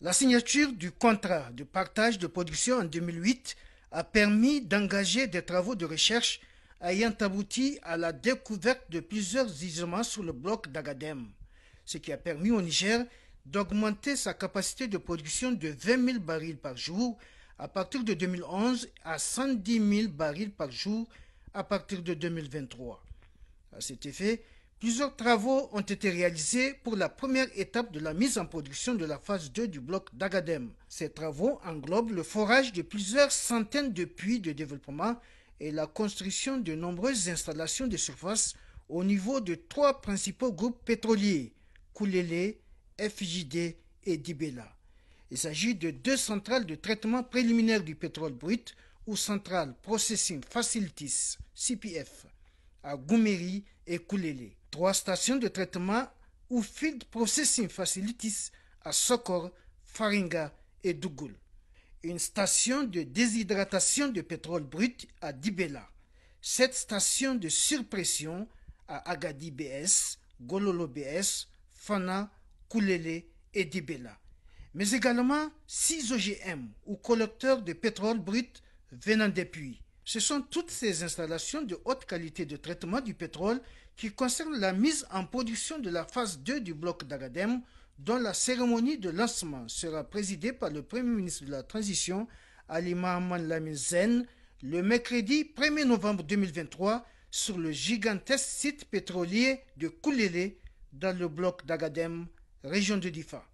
La signature du contrat de partage de production en 2008 a permis d'engager des travaux de recherche ayant abouti à la découverte de plusieurs gisements sur le bloc d'Agadem, ce qui a permis au Niger d'augmenter sa capacité de production de 20 000 barils par jour à partir de 2011 à 110 000 barils par jour à partir de 2023. À cet effet, Plusieurs travaux ont été réalisés pour la première étape de la mise en production de la phase 2 du bloc d'Agadem. Ces travaux englobent le forage de plusieurs centaines de puits de développement et la construction de nombreuses installations de surface au niveau de trois principaux groupes pétroliers, Koulélé, FJD et Dibela. Il s'agit de deux centrales de traitement préliminaire du pétrole brut ou centrales Processing Facilities, CPF, à Goumerie, et Trois stations de traitement ou Field Processing Facilities à Sokor, Faringa et Dougoul. Une station de déshydratation de pétrole brut à Dibela. Sept stations de surpression à Agadi BS, Gololo BS, Fana, Koulélé et Dibela. Mais également six OGM ou collecteurs de pétrole brut venant des puits. Ce sont toutes ces installations de haute qualité de traitement du pétrole qui concernent la mise en production de la phase 2 du bloc d'Agadem, dont la cérémonie de lancement sera présidée par le Premier ministre de la Transition, Ali Mohamed Lamizen, le mercredi 1er novembre 2023 sur le gigantesque site pétrolier de Koulélé dans le bloc d'Agadem, région de Difa.